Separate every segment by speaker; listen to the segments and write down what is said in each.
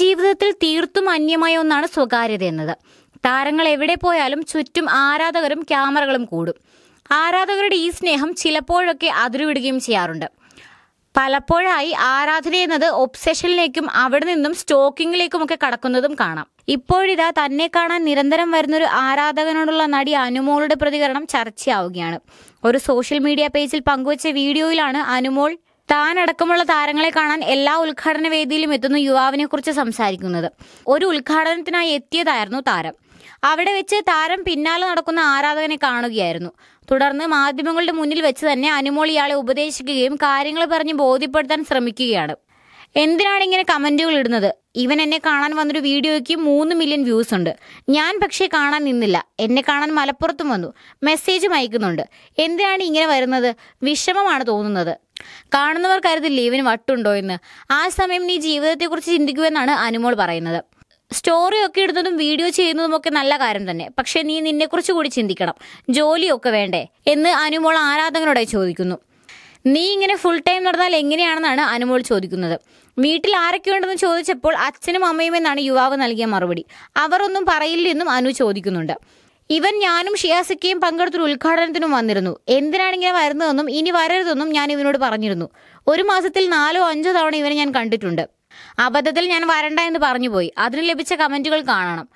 Speaker 1: ജീവിതത്തിൽ തീർത്തും അന്യമായ ഒന്നാണ് സ്വകാര്യത എന്നത് താരങ്ങൾ എവിടെ പോയാലും ചുറ്റും ആരാധകരും ക്യാമറകളും കൂടും ആരാധകരുടെ ഈ സ്നേഹം ചിലപ്പോഴൊക്കെ അതിരുവിടുകയും ചെയ്യാറുണ്ട് പലപ്പോഴായി ആരാധന എന്നത് ഒബ്സെഷനിലേക്കും അവിടെ നിന്നും സ്റ്റോക്കിങ്ങിലേക്കുമൊക്കെ കടക്കുന്നതും കാണാം ഇപ്പോഴിതാ തന്നെ കാണാൻ നിരന്തരം വരുന്നൊരു ആരാധകനോടുള്ള നടി അനുമോളുടെ പ്രതികരണം ചർച്ചയാവുകയാണ് ഒരു സോഷ്യൽ മീഡിയ പേജിൽ പങ്കുവച്ച വീഡിയോയിലാണ് അനുമോൾ താനടക്കമുള്ള താരങ്ങളെ കാണാൻ എല്ലാ ഉദ്ഘാടന വേദിയിലും എത്തുന്ന യുവാവിനെ കുറിച്ച് സംസാരിക്കുന്നത് ഒരു ഉദ്ഘാടനത്തിനായി എത്തിയതായിരുന്നു താരം അവിടെ വെച്ച് താരം പിന്നാലെ നടക്കുന്ന ആരാധകനെ കാണുകയായിരുന്നു തുടർന്ന് മാധ്യമങ്ങളുടെ മുന്നിൽ വെച്ച് തന്നെ അനുമോൾ ഇയാളെ ഉപദേശിക്കുകയും കാര്യങ്ങൾ പറഞ്ഞ് ബോധ്യപ്പെടുത്താൻ ശ്രമിക്കുകയാണ് എന്തിനാണ് ഇങ്ങനെ കമന്റുകൾ ഇടുന്നത് ഇവൻ എന്നെ കാണാൻ വന്നൊരു വീഡിയോയ്ക്ക് മൂന്ന് മില്യൺ വ്യൂസ് ഉണ്ട് ഞാൻ പക്ഷേ കാണാൻ നിന്നില്ല എന്നെ കാണാൻ മലപ്പുറത്തും വന്നു മെസ്സേജും അയക്കുന്നുണ്ട് എന്തിനാണ് ഇങ്ങനെ വരുന്നത് വിഷമമാണ് തോന്നുന്നത് കാണുന്നവർ കരുതില്ലേ ഇവന് വട്ടുണ്ടോ എന്ന് ആ സമയം നീ ജീവിതത്തെക്കുറിച്ച് ചിന്തിക്കുമെന്നാണ് അനുമോൾ പറയുന്നത് സ്റ്റോറി ഒക്കെ ഇടുന്നതും വീഡിയോ ചെയ്യുന്നതും ഒക്കെ നല്ല കാര്യം തന്നെ പക്ഷേ നീ നിന്നെക്കുറിച്ച് കൂടി ചിന്തിക്കണം ജോലിയൊക്കെ വേണ്ടേ എന്ന് അനുമോൾ ആരാധകരോടായി ചോദിക്കുന്നു നീ ഇങ്ങനെ ഫുൾ ടൈം നടന്നാൽ എങ്ങനെയാണെന്നാണ് അനുമോൾ ചോദിക്കുന്നത് വീട്ടിൽ ഉണ്ടെന്ന് ചോദിച്ചപ്പോൾ അച്ഛനും അമ്മയും എന്നാണ് യുവാവ് നൽകിയ മറുപടി അവർ ഒന്നും പറയില്ലെന്നും അനു ചോദിക്കുന്നുണ്ട് ഇവൻ ഞാനും ഷിയാസിക്കയും പങ്കെടുത്തൊരു ഉദ്ഘാടനത്തിനും വന്നിരുന്നു എന്തിനാണിങ്ങനെ വരുന്നതെന്നും ഇനി വരരുതെന്നും ഞാൻ ഇവനോട് പറഞ്ഞിരുന്നു ഒരു മാസത്തിൽ നാലോ അഞ്ചോ തവണ ഇവനെ ഞാൻ കണ്ടിട്ടുണ്ട് അബദ്ധത്തിൽ ഞാൻ വരണ്ട എന്ന് പറഞ്ഞുപോയി അതിന് ലഭിച്ച കമന്റുകൾ കാണണം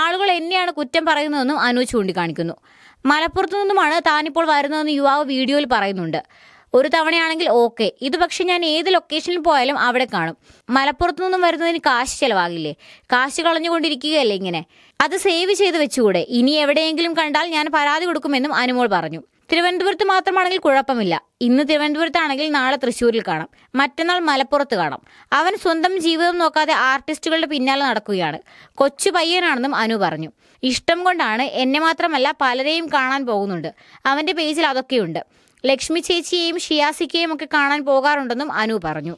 Speaker 1: ആളുകൾ എന്നെയാണ് കുറ്റം പറയുന്നതെന്നും അനു ചൂണ്ടിക്കാണിക്കുന്നു മലപ്പുറത്തു നിന്നുമാണ് താനിപ്പോൾ വരുന്നതെന്ന് യുവാവ് വീഡിയോയിൽ പറയുന്നുണ്ട് ഒരു തവണയാണെങ്കിൽ ഓക്കെ ഇത് പക്ഷെ ഞാൻ ഏത് ലൊക്കേഷനിൽ പോയാലും അവിടെ കാണും മലപ്പുറത്തു നിന്നും വരുന്നതിന് കാശ് ചെലവാകില്ലേ കാശ് കളഞ്ഞുകൊണ്ടിരിക്കുകയല്ലേ ഇങ്ങനെ അത് സേവ് ചെയ്ത് വെച്ചുകൂടെ ഇനി എവിടെയെങ്കിലും കണ്ടാൽ ഞാൻ പരാതി കൊടുക്കുമെന്നും അനുമോൾ പറഞ്ഞു തിരുവനന്തപുരത്ത് മാത്രമാണെങ്കിൽ കുഴപ്പമില്ല ഇന്ന് തിരുവനന്തപുരത്താണെങ്കിൽ നാളെ തൃശ്ശൂരിൽ കാണാം മറ്റന്നാൾ മലപ്പുറത്ത് കാണാം അവൻ സ്വന്തം ജീവിതം നോക്കാതെ ആർട്ടിസ്റ്റുകളുടെ പിന്നാലെ നടക്കുകയാണ് കൊച്ചു പയ്യനാണെന്നും അനു പറഞ്ഞു ഇഷ്ടം കൊണ്ടാണ് എന്നെ മാത്രമല്ല പലരെയും കാണാൻ പോകുന്നുണ്ട് അവൻ്റെ പേജിൽ അതൊക്കെയുണ്ട് ലക്ഷ്മി ചേച്ചിയെയും ഷിയാസിക്കയും ഒക്കെ കാണാൻ പോകാറുണ്ടെന്നും അനു പറഞ്ഞു